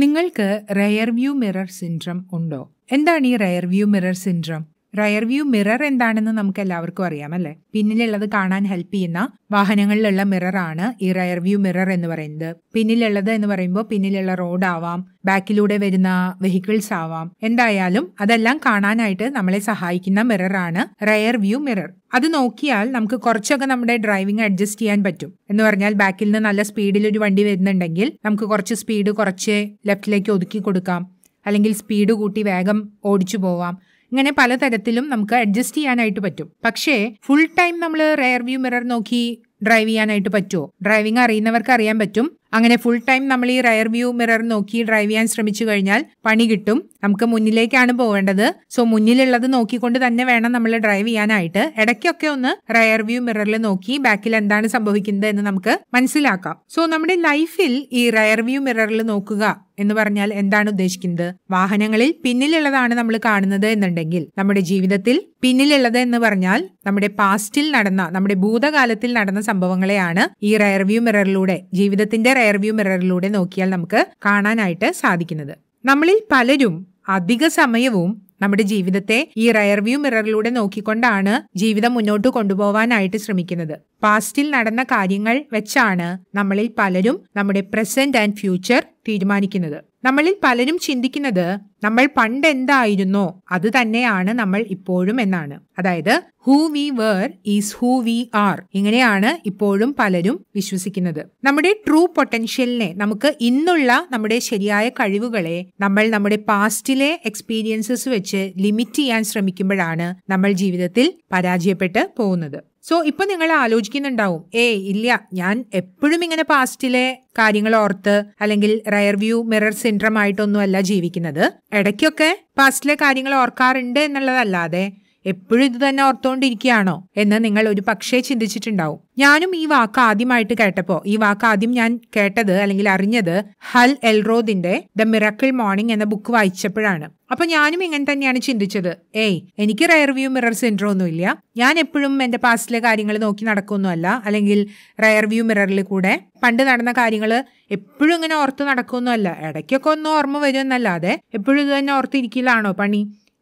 നിങ്ങൾക്ക് rare view mirror syndrome ഉണ്ടോ എന്താണ് ഈ rear view mirror syndrome rear view mirror എന്താണെന്ന് നമുക്ക് എല്ലാവർക്കും അറിയാം പിന്നിലുള്ളത് കാണാൻ ഹെൽപ്പ് ചെയ്യുന്ന വാഹനങ്ങളിലുള്ള മിററാണ് ഈ റയർ വ്യൂ മിറർ എന്ന് പറയുന്നത് പിന്നിലുള്ളത് എന്ന് പറയുമ്പോൾ പിന്നിലുള്ള റോഡാവാം ബാക്കിലൂടെ വരുന്ന വെഹിക്കിൾസ് ആവാം എന്തായാലും അതെല്ലാം കാണാനായിട്ട് നമ്മളെ സഹായിക്കുന്ന മിററാണ് റയർ വ്യൂ മിറർ അത് നോക്കിയാൽ നമുക്ക് കുറച്ചൊക്കെ നമ്മുടെ ഡ്രൈവിംഗ് അഡ്ജസ്റ്റ് ചെയ്യാൻ പറ്റും എന്ന് പറഞ്ഞാൽ ബാക്കിൽ നിന്ന് നല്ല സ്പീഡിൽ ഒരു വണ്ടി വരുന്നുണ്ടെങ്കിൽ നമുക്ക് കുറച്ച് സ്പീഡ് കുറച്ച് ലെഫ്റ്റിലേക്ക് ഒതുക്കി കൊടുക്കാം അല്ലെങ്കിൽ സ്പീഡ് കൂട്ടി വേഗം ഓടിച്ചു പോവാം ഇങ്ങനെ പലതരത്തിലും നമുക്ക് അഡ്ജസ്റ്റ് ചെയ്യാനായിട്ട് പറ്റും പക്ഷേ ഫുൾ ടൈം നമ്മൾ റെയർ വ്യൂ മിറർ നോക്കി ഡ്രൈവ് ചെയ്യാനായിട്ട് പറ്റുമോ ഡ്രൈവിംഗ് അറിയുന്നവർക്ക് അറിയാൻ പറ്റും അങ്ങനെ ഫുൾ ടൈം നമ്മൾ ഈ റയർ വ്യൂ മിറർ നോക്കി ഡ്രൈവ് ചെയ്യാൻ ശ്രമിച്ചു കഴിഞ്ഞാൽ പണി കിട്ടും നമുക്ക് മുന്നിലേക്കാണ് പോവേണ്ടത് സോ മുന്നിലുള്ളത് നോക്കിക്കൊണ്ട് തന്നെ വേണം നമ്മൾ ഡ്രൈവ് ചെയ്യാനായിട്ട് ഇടയ്ക്കൊക്കെ ഒന്ന് റയർ വ്യൂ മിററിൽ നോക്കി ബാക്കിൽ എന്താണ് സംഭവിക്കുന്നത് എന്ന് നമുക്ക് മനസ്സിലാക്കാം സോ നമ്മുടെ ലൈഫിൽ ഈ റയർ വ്യൂ മിററിൽ നോക്കുക എന്ന് പറഞ്ഞാൽ എന്താണ് ഉദ്ദേശിക്കുന്നത് വാഹനങ്ങളിൽ പിന്നിലുള്ളതാണ് നമ്മൾ കാണുന്നത് എന്നുണ്ടെങ്കിൽ നമ്മുടെ ജീവിതത്തിൽ പിന്നിലുള്ളത് എന്ന് പറഞ്ഞാൽ നമ്മുടെ പാസ്റ്റിൽ നടന്ന നമ്മുടെ ഭൂതകാലത്തിൽ നടന്ന സംഭവങ്ങളെയാണ് ഈ റയർ വ്യൂ മിററിലൂടെ ജീവിതത്തിന്റെ റയർ വ്യൂ മിററിലൂടെ നോക്കിയാൽ നമുക്ക് കാണാനായിട്ട് സാധിക്കുന്നത് നമ്മളിൽ പലരും അധിക സമയവും നമ്മുടെ ജീവിതത്തെ ഈ റയർവ്യൂ മിററിലൂടെ നോക്കിക്കൊണ്ടാണ് ജീവിതം മുന്നോട്ട് കൊണ്ടുപോവാനായിട്ട് ശ്രമിക്കുന്നത് പാസ്റ്റിൽ നടന്ന കാര്യങ്ങൾ വെച്ചാണ് നമ്മളിൽ പലരും നമ്മുടെ പ്രസന്റ് ആൻഡ് ഫ്യൂച്ചർ തീരുമാനിക്കുന്നത് നമ്മളിൽ പലരും ചിന്തിക്കുന്നത് നമ്മൾ പണ്ട് എന്തായിരുന്നോ അത് തന്നെയാണ് നമ്മൾ ഇപ്പോഴും എന്നാണ് അതായത് who we were is who we are ഇങ്ങനെയാണ് ഇപ്പോഴും പലരും വിശ്വസിക്കുന്നത് നമ്മുടെ ട്രൂ പൊട്ടൻഷ്യലിനെ നമുക്ക് ഇന്നുള്ള നമ്മുടെ ശരിയായ കഴിവുകളെ നമ്മൾ നമ്മുടെ പാസ്റ്റിലെ എക്സ്പീരിയൻസസ് വെച്ച് ലിമിറ്റ് ചെയ്യാൻ ശ്രമിക്കുമ്പോഴാണ് നമ്മൾ ജീവിതത്തിൽ പരാജയപ്പെട്ട് പോകുന്നത് സോ ഇപ്പൊ നിങ്ങൾ ആലോചിക്കുന്നുണ്ടാവും ഏ ഇല്ല ഞാൻ എപ്പോഴും ഇങ്ങനെ പാസ്റ്റിലെ കാര്യങ്ങൾ ഓർത്ത് അല്ലെങ്കിൽ റയർ വ്യൂ മിറർ സിൻഡ്രം ആയിട്ടൊന്നുമല്ല ജീവിക്കുന്നത് ഇടയ്ക്കൊക്കെ പാസ്റ്റിലെ കാര്യങ്ങൾ ഓർക്കാറുണ്ട് എന്നുള്ളതല്ലാതെ എപ്പോഴും ഇത് തന്നെ ഓർത്തുകൊണ്ടിരിക്കുകയാണോ എന്ന് നിങ്ങൾ ഒരു പക്ഷേ ചിന്തിച്ചിട്ടുണ്ടാവും ഞാനും ഈ വാക്ക് ആദ്യമായിട്ട് കേട്ടപ്പോൾ ഈ വാക്ക് ആദ്യം ഞാൻ കേട്ടത് അല്ലെങ്കിൽ അറിഞ്ഞത് ഹൽ എൽറോദിന്റെ ദ മിറക്കിൾ മോർണിംഗ് എന്ന ബുക്ക് വായിച്ചപ്പോഴാണ് അപ്പൊ ഞാനും ഇങ്ങനെ തന്നെയാണ് ചിന്തിച്ചത് ഏയ് എനിക്ക് റയർ വ്യൂ മിറർ സിൻഡ്രോ ഒന്നുമില്ല ഞാൻ എപ്പോഴും എന്റെ പാസ്റ്റിലെ കാര്യങ്ങൾ നോക്കി നടക്കുമൊന്നുമല്ല അല്ലെങ്കിൽ റയർ വ്യൂ മിററിൽ കൂടെ പണ്ട് നടന്ന കാര്യങ്ങൾ എപ്പോഴും ഇങ്ങനെ ഓർത്ത് നടക്കുമൊന്നുമല്ല ഇടയ്ക്കൊക്കെ ഒന്നും ഓർമ്മ വരുമെന്നല്ലാതെ എപ്പോഴും ഇത് തന്നെ ഓർത്തിരിക്കലാണോ പണി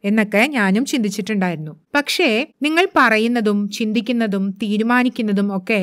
എന്നൊക്കെ ഞാനും ചിന്തിച്ചിട്ടുണ്ടായിരുന്നു പക്ഷേ നിങ്ങൾ പറയുന്നതും ചിന്തിക്കുന്നതും തീരുമാനിക്കുന്നതും ഒക്കെ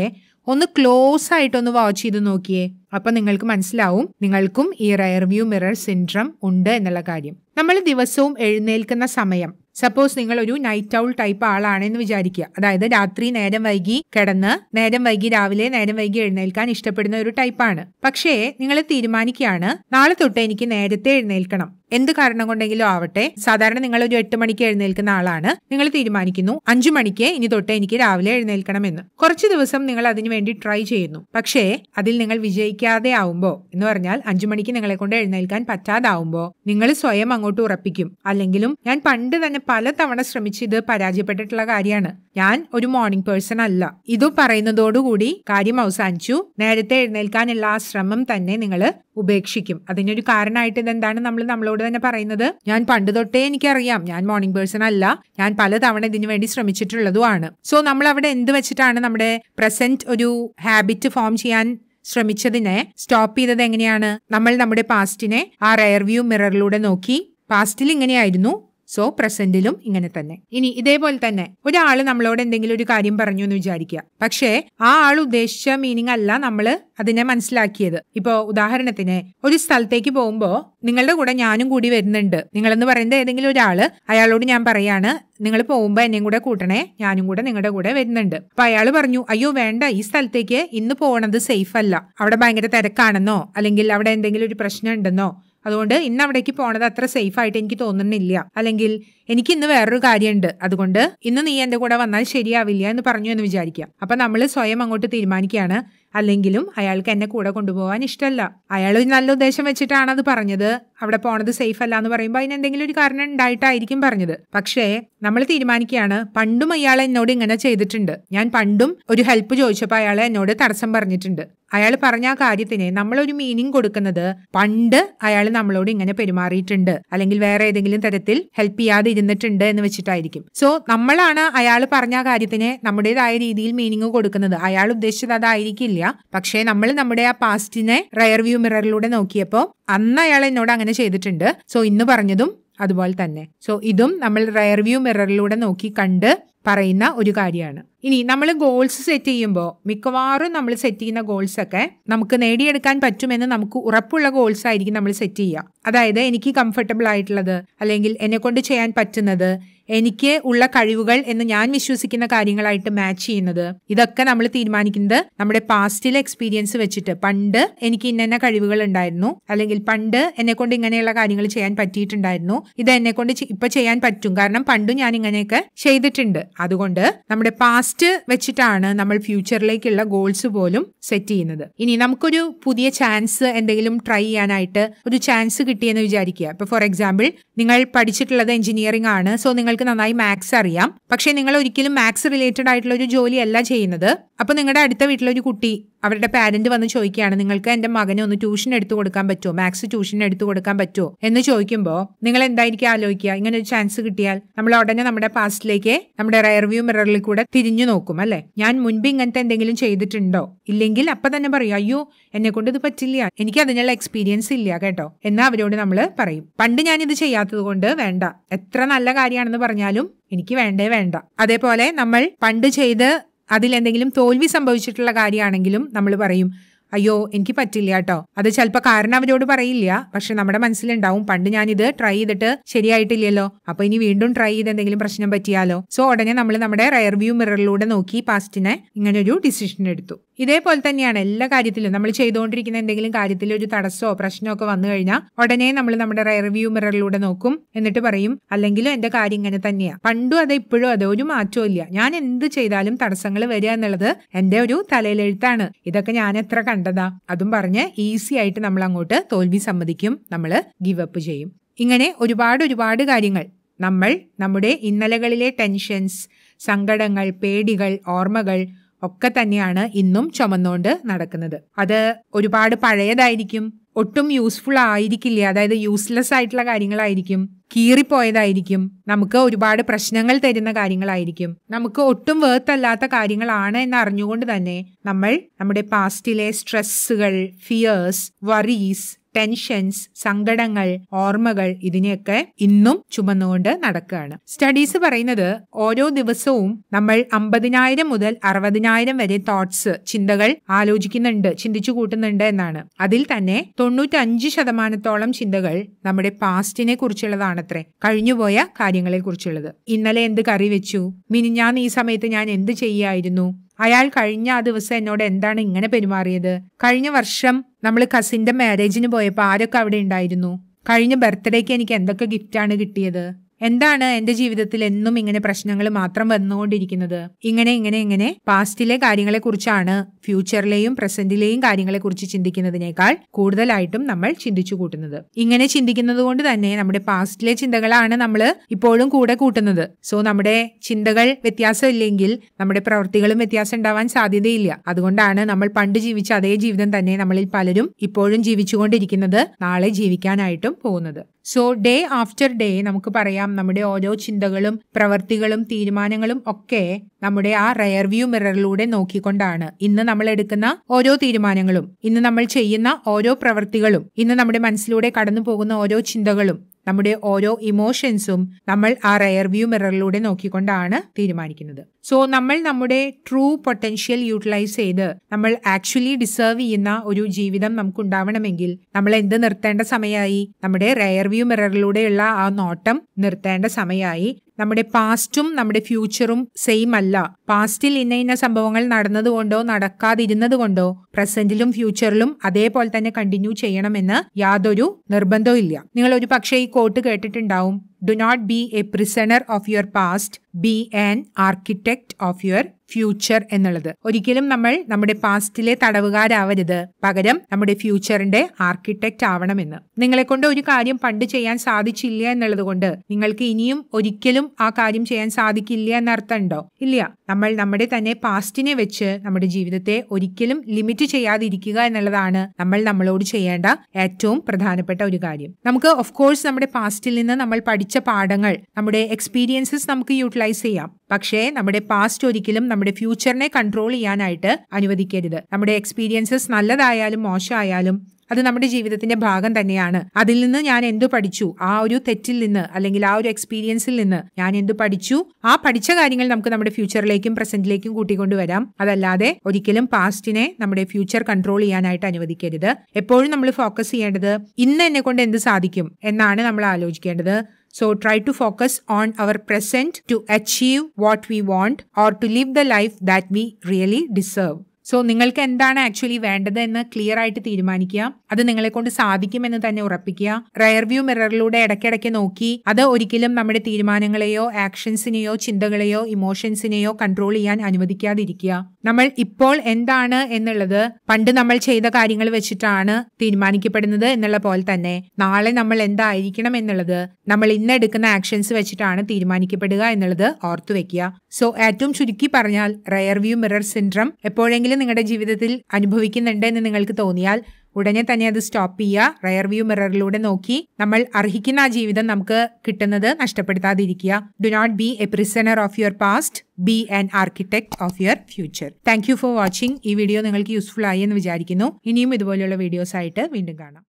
ഒന്ന് ക്ലോസ് ആയിട്ടൊന്ന് വാച്ച് ചെയ്ത് നോക്കിയേ അപ്പൊ നിങ്ങൾക്ക് മനസ്സിലാവും നിങ്ങൾക്കും ഈ റയർവ്യൂ മിറർ സിൻഡ്രം ഉണ്ട് എന്നുള്ള കാര്യം നമ്മൾ ദിവസവും എഴുന്നേൽക്കുന്ന സമയം സപ്പോസ് നിങ്ങൾ ഒരു നൈറ്റ് ഔൾ ടൈപ്പ് ആളാണെന്ന് വിചാരിക്കുക അതായത് രാത്രി നേരം വൈകി കിടന്ന് നേരം വൈകി രാവിലെ നേരം വൈകി എഴുന്നേൽക്കാൻ ഇഷ്ടപ്പെടുന്ന ഒരു ടൈപ്പാണ് പക്ഷേ നിങ്ങൾ തീരുമാനിക്കുകയാണ് നാളെ തൊട്ട് എനിക്ക് നേരത്തെ എഴുന്നേൽക്കണം എന്ത് കാരണം കൊണ്ടെങ്കിലും ആവട്ടെ സാധാരണ നിങ്ങൾ ഒരു എട്ട് മണിക്ക് എഴുന്നേൽക്കുന്ന ആളാണ് നിങ്ങൾ തീരുമാനിക്കുന്നു അഞ്ചു മണിക്ക് ഇനി തൊട്ട് എനിക്ക് രാവിലെ എഴുന്നേൽക്കണം എന്ന് കുറച്ച് ദിവസം നിങ്ങൾ അതിനു വേണ്ടി ട്രൈ ചെയ്യുന്നു പക്ഷേ അതിൽ നിങ്ങൾ വിജയിക്കാതെ ആവുമ്പോ എന്ന് പറഞ്ഞാൽ അഞ്ചു മണിക്ക് നിങ്ങളെ കൊണ്ട് എഴുന്നേൽക്കാൻ പറ്റാതാവുമ്പോ നിങ്ങൾ സ്വയം അങ്ങോട്ട് ഉറപ്പിക്കും അല്ലെങ്കിലും ഞാൻ പണ്ട് തന്നെ പല തവണ ശ്രമിച്ച് ഇത് പരാജയപ്പെട്ടിട്ടുള്ള കാര്യമാണ് ഞാൻ ഒരു മോർണിംഗ് പേഴ്സൺ അല്ല ഇത് പറയുന്നതോടുകൂടി കാര്യം അവസാനിച്ചു നേരത്തെ എഴുന്നേൽക്കാനുള്ള ആ ശ്രമം തന്നെ നിങ്ങൾ ഉപേക്ഷിക്കും അതിനൊരു കാരണമായിട്ട് ഇതെന്താണ് നമ്മൾ നമ്മളോട് എന്നോട് തന്നെ പറയുന്നത് ഞാൻ പണ്ട് തൊട്ടേ എനിക്കറിയാം ഞാൻ മോർണിംഗ് പേഴ്സൺ അല്ല ഞാൻ പലതവണ ഇതിനു വേണ്ടി ശ്രമിച്ചിട്ടുള്ളതുമാണ് സോ നമ്മൾ അവിടെ എന്ത് വെച്ചിട്ടാണ് നമ്മുടെ പ്രസന്റ് ഒരു ഹാബിറ്റ് ഫോം ചെയ്യാൻ ശ്രമിച്ചതിനെ സ്റ്റോപ്പ് ചെയ്തത് എങ്ങനെയാണ് നമ്മൾ നമ്മുടെ പാസ്റ്റിനെ ആ റയർവ്യൂ വ്യൂ മിററിലൂടെ നോക്കി പാസ്റ്റിൽ ഇങ്ങനെയായിരുന്നു സോ പ്രസന്റിലും ഇങ്ങനെ തന്നെ ഇനി ഇതേപോലെ തന്നെ ഒരാൾ നമ്മളോട് എന്തെങ്കിലും ഒരു കാര്യം പറഞ്ഞു എന്ന് വിചാരിക്കുക പക്ഷേ ആ ആൾ ഉദ്ദേശിച്ച മീനിങ് അല്ല നമ്മൾ അതിനെ മനസ്സിലാക്കിയത് ഇപ്പോ ഉദാഹരണത്തിന് ഒരു സ്ഥലത്തേക്ക് പോകുമ്പോൾ നിങ്ങളുടെ കൂടെ ഞാനും കൂടി വരുന്നുണ്ട് നിങ്ങളെന്ന് പറയുന്നത് ഏതെങ്കിലും ഒരാള് അയാളോട് ഞാൻ പറയാണ് നിങ്ങൾ പോകുമ്പോൾ എന്നെയും കൂടെ കൂട്ടണേ ഞാനും കൂടെ നിങ്ങളുടെ കൂടെ വരുന്നുണ്ട് അപ്പൊ അയാൾ പറഞ്ഞു അയ്യോ വേണ്ട ഈ സ്ഥലത്തേക്ക് ഇന്ന് പോകണത് സേഫ് അല്ല അവിടെ ഭയങ്കര തിരക്കാണെന്നോ അല്ലെങ്കിൽ അവിടെ എന്തെങ്കിലും ഒരു പ്രശ്നം ഉണ്ടെന്നോ അതുകൊണ്ട് ഇന്ന് അവിടേക്ക് പോണത് അത്ര സേഫ് ആയിട്ട് എനിക്ക് തോന്നുന്നില്ല അല്ലെങ്കിൽ എനിക്ക് ഇന്ന് വേറൊരു കാര്യമുണ്ട് അതുകൊണ്ട് ഇന്ന് നീ എന്റെ കൂടെ വന്നാൽ ശരിയാവില്ല എന്ന് പറഞ്ഞു എന്ന് വിചാരിക്കാം അപ്പൊ നമ്മൾ സ്വയം അങ്ങോട്ട് തീരുമാനിക്കുകയാണ് അല്ലെങ്കിലും അയാൾക്ക് എന്നെ കൂടെ കൊണ്ടുപോകാൻ ഇഷ്ടമല്ല അയാൾ ഒരു നല്ല ഉദ്ദേശം വെച്ചിട്ടാണ് അത് പറഞ്ഞത് അവിടെ പോണത് സേഫ് അല്ല എന്ന് പറയുമ്പോൾ അതിന് എന്തെങ്കിലും ഒരു കാരണം ഉണ്ടായിട്ടായിരിക്കും പറഞ്ഞത് പക്ഷേ നമ്മൾ തീരുമാനിക്കുകയാണ് പണ്ടും അയാൾ എന്നോട് ഇങ്ങനെ ചെയ്തിട്ടുണ്ട് ഞാൻ പണ്ടും ഒരു ഹെൽപ്പ് ചോദിച്ചപ്പോൾ അയാൾ എന്നോട് തടസ്സം പറഞ്ഞിട്ടുണ്ട് അയാൾ പറഞ്ഞ ആ കാര്യത്തിന് നമ്മളൊരു മീനിങ് കൊടുക്കുന്നത് പണ്ട് അയാൾ നമ്മളോട് ഇങ്ങനെ പെരുമാറിയിട്ടുണ്ട് അല്ലെങ്കിൽ വേറെ ഏതെങ്കിലും തരത്തിൽ ഹെൽപ്പ് ചെയ്യാതെ ഇരുന്നിട്ടുണ്ട് എന്ന് വെച്ചിട്ടായിരിക്കും സോ നമ്മളാണ് അയാൾ പറഞ്ഞ കാര്യത്തിന് നമ്മുടേതായ രീതിയിൽ മീനിങ് കൊടുക്കുന്നത് അയാൾ ഉദ്ദേശിച്ചത് അതായിരിക്കില്ല പക്ഷേ നമ്മൾ നമ്മുടെ ആ പാസ്റ്റിനെ റയർ വ്യൂ മിററിലൂടെ നോക്കിയപ്പോൾ അന്ന് അയാൾ എന്നോട് അങ്ങനെ ചെയ്തിട്ടുണ്ട് സോ ഇന്ന് പറഞ്ഞതും അതുപോലെ തന്നെ സോ ഇതും നമ്മൾ റയർ വ്യൂ മിററിലൂടെ നോക്കി കണ്ട് പറയുന്ന ഒരു കാര്യമാണ് ഇനി നമ്മൾ ഗോൾസ് സെറ്റ് ചെയ്യുമ്പോൾ മിക്കവാറും നമ്മൾ സെറ്റ് ചെയ്യുന്ന ഗോൾസ് ഒക്കെ നമുക്ക് നേടിയെടുക്കാൻ പറ്റുമെന്ന് നമുക്ക് ഉറപ്പുള്ള ഗോൾസ് ആയിരിക്കും നമ്മൾ സെറ്റ് ചെയ്യുക അതായത് എനിക്ക് കംഫർട്ടബിൾ ആയിട്ടുള്ളത് അല്ലെങ്കിൽ എന്നെ കൊണ്ട് ചെയ്യാൻ പറ്റുന്നത് എനിക്ക് ഉള്ള കഴിവുകൾ എന്ന് ഞാൻ വിശ്വസിക്കുന്ന കാര്യങ്ങളായിട്ട് മാച്ച് ചെയ്യുന്നത് ഇതൊക്കെ നമ്മൾ തീരുമാനിക്കുന്നത് നമ്മുടെ പാസ്റ്റിലെ എക്സ്പീരിയൻസ് വെച്ചിട്ട് പണ്ട് എനിക്ക് ഇന്ന കഴിവുകൾ ഉണ്ടായിരുന്നു അല്ലെങ്കിൽ പണ്ട് എന്നെ കൊണ്ട് ഇങ്ങനെയുള്ള കാര്യങ്ങൾ ചെയ്യാൻ പറ്റിയിട്ടുണ്ടായിരുന്നു ഇത് എന്നെ കൊണ്ട് ഇപ്പൊ ചെയ്യാൻ പറ്റും കാരണം പണ്ടും ഞാൻ ഇങ്ങനെയൊക്കെ ചെയ്തിട്ടുണ്ട് അതുകൊണ്ട് നമ്മുടെ പാസ്റ്റ് വെച്ചിട്ടാണ് നമ്മൾ ഫ്യൂച്ചറിലേക്കുള്ള ഗോൾസ് പോലും സെറ്റ് ചെയ്യുന്നത് ഇനി നമുക്കൊരു പുതിയ ചാൻസ് എന്തെങ്കിലും ട്രൈ ചെയ്യാനായിട്ട് ഒരു ചാൻസ് കിട്ടിയെന്ന് വിചാരിക്കുക ഇപ്പൊ ഫോർ എക്സാമ്പിൾ നിങ്ങൾ പഠിച്ചിട്ടുള്ളത് എഞ്ചിനീയറിംഗ് ആണ് സോ നിങ്ങൾ നിങ്ങൾക്ക് നന്നായി മാത്സ് അറിയാം പക്ഷേ നിങ്ങൾ ഒരിക്കലും മാത്സ് റിലേറ്റഡ് ആയിട്ടുള്ള ഒരു ജോലിയല്ല ചെയ്യുന്നത് അപ്പോൾ നിങ്ങളുടെ അടുത്ത വീട്ടിലൊരു കുട്ടി അവരുടെ പാരന്റ് വന്ന് ചോദിക്കുകയാണ് നിങ്ങൾക്ക് എൻ്റെ മകനെ ഒന്ന് ട്യൂഷൻ എടുത്തു കൊടുക്കാൻ പറ്റുമോ മാത്സ് ട്യൂഷൻ എടുത്തു കൊടുക്കാൻ പറ്റുമോ എന്ന് ചോദിക്കുമ്പോൾ നിങ്ങൾ എന്തായിരിക്കും ആലോചിക്കുക ഇങ്ങനെ ഒരു ചാൻസ് കിട്ടിയാൽ നമ്മൾ ഉടനെ നമ്മുടെ പാസ്റ്റിലേക്ക് നമ്മുടെ റയർവ്യൂ മിററിൽ കൂടെ തിരിഞ്ഞു നോക്കും അല്ലേ ഞാൻ മുൻപ് ഇങ്ങനത്തെ എന്തെങ്കിലും ചെയ്തിട്ടുണ്ടോ ഇല്ലെങ്കിൽ അപ്പൊ തന്നെ പറയും അയ്യോ എന്നെ കൊണ്ട് ഇത് പറ്റില്ല എനിക്ക് അതിനുള്ള എക്സ്പീരിയൻസ് ഇല്ല കേട്ടോ എന്ന് അവരോട് നമ്മൾ പറയും പണ്ട് ഞാൻ ഇത് ചെയ്യാത്തത് കൊണ്ട് വേണ്ട എത്ര നല്ല കാര്യമാണെന്ന് പറഞ്ഞാലും എനിക്ക് വേണ്ടേ വേണ്ട അതേപോലെ നമ്മൾ പണ്ട് ചെയ്ത് അതിലെന്തെങ്കിലും തോൽവി സംഭവിച്ചിട്ടുള്ള കാര്യമാണെങ്കിലും നമ്മൾ പറയും അയ്യോ എനിക്ക് പറ്റില്ല കേട്ടോ അത് ചിലപ്പോൾ കാരണം അവരോട് പറയില്ല പക്ഷെ നമ്മുടെ മനസ്സിലുണ്ടാവും പണ്ട് ഞാനിത് ട്രൈ ചെയ്തിട്ട് ശരിയായിട്ടില്ലല്ലോ അപ്പൊ ഇനി വീണ്ടും ട്രൈ ചെയ്ത് എന്തെങ്കിലും പ്രശ്നം പറ്റിയാലോ സോ ഉടനെ നമ്മൾ നമ്മുടെ റയർ വ്യൂ മിററിലൂടെ നോക്കി പാസ്റ്റിനെ ഇങ്ങനെ ഒരു ഡിസിഷൻ എടുത്തു ഇതേപോലെ തന്നെയാണ് എല്ലാ കാര്യത്തിലും നമ്മൾ ചെയ്തുകൊണ്ടിരിക്കുന്ന എന്തെങ്കിലും കാര്യത്തിൽ ഒരു തടസ്സമോ പ്രശ്നമോ ഒക്കെ വന്നു കഴിഞ്ഞാൽ ഉടനെ നമ്മൾ നമ്മുടെ റയർ വ്യൂ മിററിലൂടെ നോക്കും എന്നിട്ട് പറയും അല്ലെങ്കിലും എന്റെ കാര്യം ഇങ്ങനെ തന്നെയാണ് പണ്ടും അത് ഇപ്പോഴും അത് ഒരു മാറ്റവും ഇല്ല ഞാൻ എന്ത് ചെയ്താലും തടസ്സങ്ങൾ വരിക എന്നുള്ളത് എന്റെ ഒരു തലയിലെഴുത്താണ് ഇതൊക്കെ ഞാൻ എത്ര കണ്ടതാ അതും പറഞ്ഞ് ഈസി ആയിട്ട് നമ്മൾ അങ്ങോട്ട് തോൽവി സമ്മതിക്കും നമ്മൾ ഗിവ് അപ്പ് ചെയ്യും ഇങ്ങനെ ഒരുപാട് ഒരുപാട് കാര്യങ്ങൾ നമ്മൾ നമ്മുടെ ഇന്നലകളിലെ ടെൻഷൻസ് സങ്കടങ്ങൾ പേടികൾ ഓർമ്മകൾ ഒക്കെ തന്നെയാണ് ഇന്നും ചുമന്നുകൊണ്ട് നടക്കുന്നത് അത് ഒരുപാട് പഴയതായിരിക്കും ഒട്ടും യൂസ്ഫുൾ ആയിരിക്കില്ല അതായത് യൂസ്ലെസ് ആയിട്ടുള്ള കാര്യങ്ങളായിരിക്കും കീറിപ്പോയതായിരിക്കും നമുക്ക് ഒരുപാട് പ്രശ്നങ്ങൾ തരുന്ന കാര്യങ്ങളായിരിക്കും നമുക്ക് ഒട്ടും വേർത്ത് അല്ലാത്ത കാര്യങ്ങളാണ് എന്ന് അറിഞ്ഞുകൊണ്ട് തന്നെ നമ്മൾ നമ്മുടെ പാസ്റ്റിലെ സ്ട്രെസ്സുകൾ ഫിയേഴ്സ് വറീസ് ടെൻഷൻസ് സങ്കടങ്ങൾ ഓർമ്മകൾ ഇതിനെയൊക്കെ ഇന്നും ചുമന്നുകൊണ്ട് നടക്കുകയാണ് സ്റ്റഡീസ് പറയുന്നത് ഓരോ ദിവസവും നമ്മൾ അമ്പതിനായിരം മുതൽ അറുപതിനായിരം വരെ തോട്ട്സ് ചിന്തകൾ ആലോചിക്കുന്നുണ്ട് ചിന്തിച്ചു കൂട്ടുന്നുണ്ട് എന്നാണ് അതിൽ തന്നെ തൊണ്ണൂറ്റഞ്ച് ശതമാനത്തോളം ചിന്തകൾ നമ്മുടെ പാസ്റ്റിനെ കുറിച്ചുള്ളതാണത്രേ കഴിഞ്ഞുപോയ കാര്യങ്ങളെ കുറിച്ചുള്ളത് ഇന്നലെ എന്ത് കറി വെച്ചു മിനിഞ്ഞാന്ന് ഈ സമയത്ത് ഞാൻ എന്ത് ചെയ്യായിരുന്നു അയാൾ കഴിഞ്ഞ ആ ദിവസം എന്നോട് എന്താണ് ഇങ്ങനെ പെരുമാറിയത് കഴിഞ്ഞ വർഷം നമ്മൾ കസിൻ്റെ മാരേജിന് പോയപ്പോൾ ആരൊക്കെ അവിടെ ഉണ്ടായിരുന്നു കഴിഞ്ഞ ബർത്ത്ഡേക്ക് എനിക്ക് എന്തൊക്കെ ഗിഫ്റ്റാണ് കിട്ടിയത് എന്താണ് എന്റെ ജീവിതത്തിൽ എന്നും ഇങ്ങനെ പ്രശ്നങ്ങൾ മാത്രം വന്നുകൊണ്ടിരിക്കുന്നത് ഇങ്ങനെ ഇങ്ങനെ ഇങ്ങനെ പാസ്റ്റിലെ കാര്യങ്ങളെക്കുറിച്ചാണ് ഫ്യൂച്ചറിലെയും പ്രസന്റിലെയും കാര്യങ്ങളെക്കുറിച്ച് ചിന്തിക്കുന്നതിനേക്കാൾ കൂടുതലായിട്ടും നമ്മൾ ചിന്തിച്ചു കൂട്ടുന്നത് ഇങ്ങനെ ചിന്തിക്കുന്നത് കൊണ്ട് തന്നെ നമ്മുടെ പാസ്റ്റിലെ ചിന്തകളാണ് നമ്മൾ ഇപ്പോഴും കൂടെ കൂട്ടുന്നത് സോ നമ്മുടെ ചിന്തകൾ വ്യത്യാസമില്ലെങ്കിൽ നമ്മുടെ പ്രവൃത്തികളും വ്യത്യാസം ഉണ്ടാവാൻ സാധ്യതയില്ല അതുകൊണ്ടാണ് നമ്മൾ പണ്ട് ജീവിച്ച അതേ ജീവിതം തന്നെ നമ്മളിൽ പലരും ഇപ്പോഴും ജീവിച്ചുകൊണ്ടിരിക്കുന്നത് നാളെ ജീവിക്കാനായിട്ടും പോകുന്നത് സോ ഡേ ആഫ്റ്റർ ഡേ നമുക്ക് പറയാം നമ്മുടെ ഓരോ ചിന്തകളും പ്രവർത്തികളും തീരുമാനങ്ങളും ഒക്കെ നമ്മുടെ ആ റയർ വ്യൂ മിററിലൂടെ നോക്കിക്കൊണ്ടാണ് ഇന്ന് നമ്മൾ എടുക്കുന്ന ഓരോ തീരുമാനങ്ങളും ഇന്ന് നമ്മൾ ചെയ്യുന്ന ഓരോ പ്രവൃത്തികളും ഇന്ന് നമ്മുടെ മനസ്സിലൂടെ കടന്നു പോകുന്ന ഓരോ ചിന്തകളും നമ്മുടെ ഓരോ ഇമോഷൻസും നമ്മൾ ആ റയർ വ്യൂ മിററിലൂടെ നോക്കിക്കൊണ്ടാണ് തീരുമാനിക്കുന്നത് സോ നമ്മൾ നമ്മുടെ ട്രൂ പൊട്ടൻഷ്യൽ യൂട്ടിലൈസ് ചെയ്ത് നമ്മൾ ആക്ച്വലി ഡിസേർവ് ചെയ്യുന്ന ഒരു ജീവിതം നമുക്ക് ഉണ്ടാവണമെങ്കിൽ നമ്മൾ എന്ത് നിർത്തേണ്ട സമയമായി നമ്മുടെ റയർ വ്യൂ മിററിലൂടെയുള്ള ആ നോട്ടം നിർത്തേണ്ട സമയമായി നമ്മുടെ പാസ്റ്റും നമ്മുടെ ഫ്യൂച്ചറും സെയിം അല്ല പാസ്റ്റിൽ ഇന്ന ഇന്ന സംഭവങ്ങൾ നടന്നതുകൊണ്ടോ നടക്കാതിരുന്നത് കൊണ്ടോ പ്രസന്റിലും ഫ്യൂച്ചറിലും അതേപോലെ തന്നെ കണ്ടിന്യൂ ചെയ്യണമെന്ന് യാതൊരു നിർബന്ധവും ഇല്ല നിങ്ങൾ ഒരു പക്ഷേ ഈ കോട്ട് കേട്ടിട്ടുണ്ടാവും do not be a prisoner of your past be an architect of your future എന്നുള്ളത് ഒരിക്കലും നമ്മൾ നമ്മുടെ പാസ്റ്റിലെ തടവുകാരാവരുത് പകരം നമ്മുടെ ഫ്യൂച്ചറിന്റെ ആർക്കിടെക്റ്റ് ആവണമെന്ന് നിങ്ങളെ കൊണ്ട് ഒരു കാര്യം പണ്ട് ചെയ്യാൻ സാധിച്ചില്ല എന്നുള്ളത് കൊണ്ട് നിങ്ങൾക്ക് ഇനിയും ഒരിക്കലും ആ കാര്യം ചെയ്യാൻ സാധിക്കില്ല എന്നർത്ഥം ഉണ്ടോ ഇല്ല നമ്മൾ നമ്മുടെ തന്നെ പാസ്റ്റിനെ വെച്ച് നമ്മുടെ ജീവിതത്തെ ഒരിക്കലും ലിമിറ്റ് ചെയ്യാതിരിക്കുക എന്നുള്ളതാണ് നമ്മൾ നമ്മളോട് ചെയ്യേണ്ട ഏറ്റവും പ്രധാനപ്പെട്ട ഒരു കാര്യം നമുക്ക് ഓഫ് കോഴ്സ് നമ്മുടെ പാസ്റ്റിൽ നിന്ന് നമ്മൾ പഠിച്ച പാഠങ്ങൾ നമ്മുടെ എക്സ്പീരിയൻസസ് നമുക്ക് യൂട്ടിലൈസ് അനലൈസ് ചെയ്യാം പക്ഷേ നമ്മുടെ പാസ്റ്റ് ഒരിക്കലും നമ്മുടെ ഫ്യൂച്ചറിനെ കൺട്രോൾ ചെയ്യാനായിട്ട് അനുവദിക്കരുത് നമ്മുടെ എക്സ്പീരിയൻസസ് നല്ലതായാലും മോശമായാലും അത് നമ്മുടെ ജീവിതത്തിന്റെ ഭാഗം തന്നെയാണ് അതിൽ നിന്ന് ഞാൻ എന്തു പഠിച്ചു ആ ഒരു തെറ്റിൽ നിന്ന് അല്ലെങ്കിൽ ആ ഒരു എക്സ്പീരിയൻസിൽ നിന്ന് ഞാൻ എന്തു പഠിച്ചു ആ പഠിച്ച കാര്യങ്ങൾ നമുക്ക് നമ്മുടെ ഫ്യൂച്ചറിലേക്കും പ്രസന്റിലേക്കും കൂട്ടിക്കൊണ്ടുവരാം അതല്ലാതെ ഒരിക്കലും പാസ്റ്റിനെ നമ്മുടെ ഫ്യൂച്ചർ കൺട്രോൾ ചെയ്യാനായിട്ട് അനുവദിക്കരുത് എപ്പോഴും നമ്മൾ ഫോക്കസ് ചെയ്യേണ്ടത് ഇന്ന് എന്നെ കൊണ്ട് എന്ത് സാധിക്കും എന്നാണ് നമ്മൾ ആലോചിക്കേണ്ടത് So try to focus on our present to achieve what we want or to live the life that we really deserve. So നിങ്ങൾക്ക് എന്താണ് ആക്ച്വലി വേണ്ടത് എന്ന് ക്ലിയർ ആയിട്ട് തീരുമാനിക്കുക അത് നിങ്ങളെ കൊണ്ട് സാധിക്കുമെന്ന് തന്നെ ഉറപ്പിക്കുക റയർ വ്യൂ മിററിലൂടെ ഇടയ്ക്കിടയ്ക്ക് നോക്കി അത് ഒരിക്കലും നമ്മുടെ തീരുമാനങ്ങളെയോ ആക്ഷൻസിനെയോ ചിന്തകളെയോ ഇമോഷൻസിനെയോ കൺട്രോൾ ചെയ്യാൻ അനുവദിക്കാതിരിക്കുക നമ്മൾ ഇപ്പോൾ എന്താണ് എന്നുള്ളത് പണ്ട് നമ്മൾ ചെയ്ത കാര്യങ്ങൾ വെച്ചിട്ടാണ് തീരുമാനിക്കപ്പെടുന്നത് എന്നുള്ള പോലെ തന്നെ നാളെ നമ്മൾ എന്തായിരിക്കണം എന്നുള്ളത് നമ്മൾ ഇന്ന് എടുക്കുന്ന ആക്ഷൻസ് വെച്ചിട്ടാണ് തീരുമാനിക്കപ്പെടുക എന്നുള്ളത് ഓർത്തു വെക്കുക സോ ഏറ്റവും ചുരുക്കി പറഞ്ഞാൽ റയർ വ്യൂ മിറർ സിൻഡ്രം എപ്പോഴെങ്കിലും നിങ്ങളുടെ ജീവിതത്തിൽ അനുഭവിക്കുന്നുണ്ട് എന്ന് നിങ്ങൾക്ക് തോന്നിയാൽ ഉടനെ തന്നെ അത് സ്റ്റോപ്പ് ചെയ്യുക റയർ വ്യൂ മിററിലൂടെ നോക്കി നമ്മൾ അർഹിക്കുന്ന ആ ജീവിതം നമുക്ക് കിട്ടുന്നത് നഷ്ടപ്പെടുത്താതിരിക്കുക do not be a prisoner of your past be an architect of your future thank you for watching ഈ വീഡിയോ നിങ്ങൾക്ക് യൂസ്ഫുൾ ആയി എന്ന് വിചാരിക്കുന്നു ഇനിയും ഇതുപോലെയുള്ള വീഡിയോസ് ആയിട്ട് വീണ്ടും കാണാം